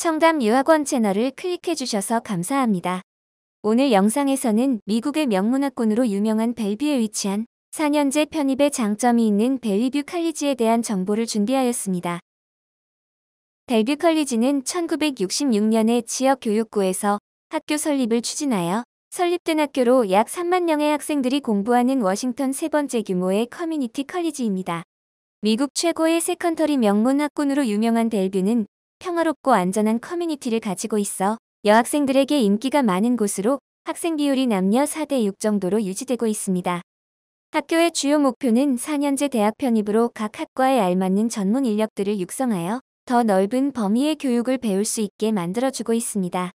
청담 유학원 채널을 클릭해주셔서 감사합니다. 오늘 영상에서는 미국의 명문학군으로 유명한 벨비에 위치한 4년제 편입의 장점이 있는 벨리뷰 칼리지에 대한 정보를 준비하였습니다. 벨뷰 칼리지는 1966년에 지역 교육부에서 학교 설립을 추진하여 설립된 학교로 약 3만 명의 학생들이 공부하는 워싱턴 세 번째 규모의 커뮤니티 칼리지입니다. 미국 최고의 세컨터리 명문 학군으로 유명한 벨뷰는 평화롭고 안전한 커뮤니티를 가지고 있어 여학생들에게 인기가 많은 곳으로 학생 비율이 남녀 4대 6 정도로 유지되고 있습니다. 학교의 주요 목표는 4년제 대학 편입으로 각 학과에 알맞는 전문 인력들을 육성하여 더 넓은 범위의 교육을 배울 수 있게 만들어주고 있습니다.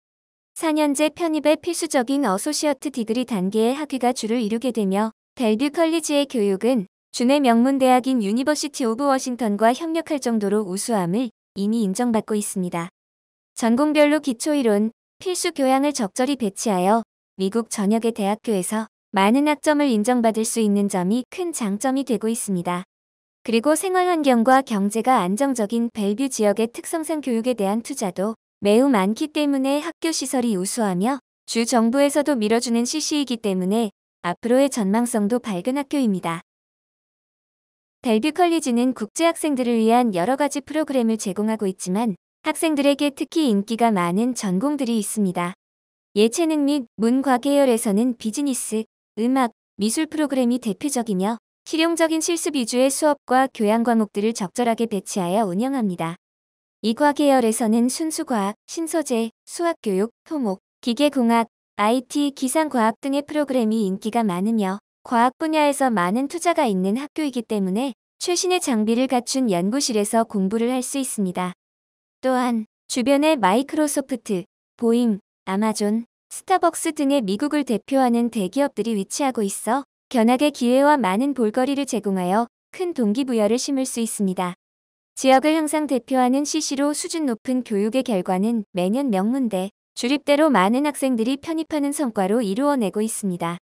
4년제 편입의 필수적인 어소시어트 디그리 단계의 학위가 주를 이루게 되며 델뷰 컬리지의 교육은 주내 명문대학인 유니버시티 오브 워싱턴과 협력할 정도로 우수함을 이미 인정받고 있습니다. 전공별로 기초이론, 필수 교양을 적절히 배치하여 미국 전역의 대학교에서 많은 학점을 인정받을 수 있는 점이 큰 장점이 되고 있습니다. 그리고 생활환경과 경제가 안정적인 벨뷰 지역의 특성상 교육에 대한 투자도 매우 많기 때문에 학교 시설이 우수하며 주 정부에서도 밀어주는 시시이기 때문에 앞으로의 전망성도 밝은 학교입니다. 델뷰 컬리지는 국제학생들을 위한 여러 가지 프로그램을 제공하고 있지만 학생들에게 특히 인기가 많은 전공들이 있습니다. 예체능 및 문과 계열에서는 비즈니스, 음악, 미술 프로그램이 대표적이며 실용적인 실습 위주의 수업과 교양 과목들을 적절하게 배치하여 운영합니다. 이과 계열에서는 순수과학, 신소재, 수학교육, 토목, 기계공학, IT, 기상과학 등의 프로그램이 인기가 많으며 과학 분야에서 많은 투자가 있는 학교이기 때문에 최신의 장비를 갖춘 연구실에서 공부를 할 수 있습니다. 또한 주변의 마이크로소프트, 보임, 아마존, 스타벅스 등의 미국을 대표하는 대기업들이 위치하고 있어 견학의 기회와 많은 볼거리를 제공하여 큰 동기부여를 심을 수 있습니다. 지역을 항상 대표하는 CC로 수준 높은 교육의 결과는 매년 명문대, 주립대로 많은 학생들이 편입하는 성과로 이루어내고 있습니다.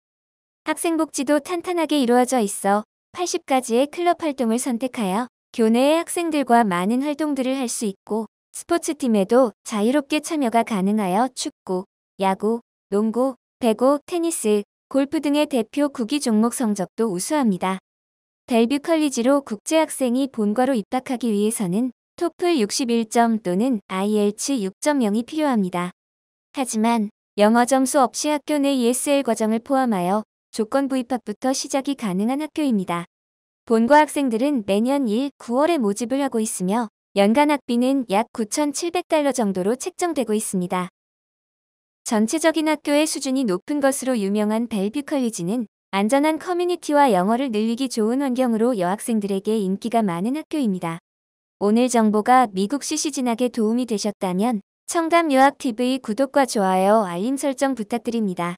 학생복지도 탄탄하게 이루어져 있어 80가지의 클럽 활동을 선택하여 교내의 학생들과 많은 활동들을 할 수 있고 스포츠팀에도 자유롭게 참여가 가능하여 축구, 야구, 농구, 배구, 테니스, 골프 등의 대표 구기 종목 성적도 우수합니다. 델뷰 컬리지로 국제학생이 본과로 입학하기 위해서는 토플 61점 또는 IELTS 6.0이 필요합니다. 하지만 영어 점수 없이 학교 내 ESL 과정을 포함하여 조건 부입학부터 시작이 가능한 학교입니다. 본과 학생들은 매년 1, 9월에 모집을 하고 있으며 연간 학비는 약 9,700달러 정도로 책정되고 있습니다. 전체적인 학교의 수준이 높은 것으로 유명한 벨뷰 컬리지는 안전한 커뮤니티와 영어를 늘리기 좋은 환경으로 여학생들에게 인기가 많은 학교입니다. 오늘 정보가 미국 시시 진학에 도움이 되셨다면 청담 유학 TV 구독과 좋아요 알림 설정 부탁드립니다.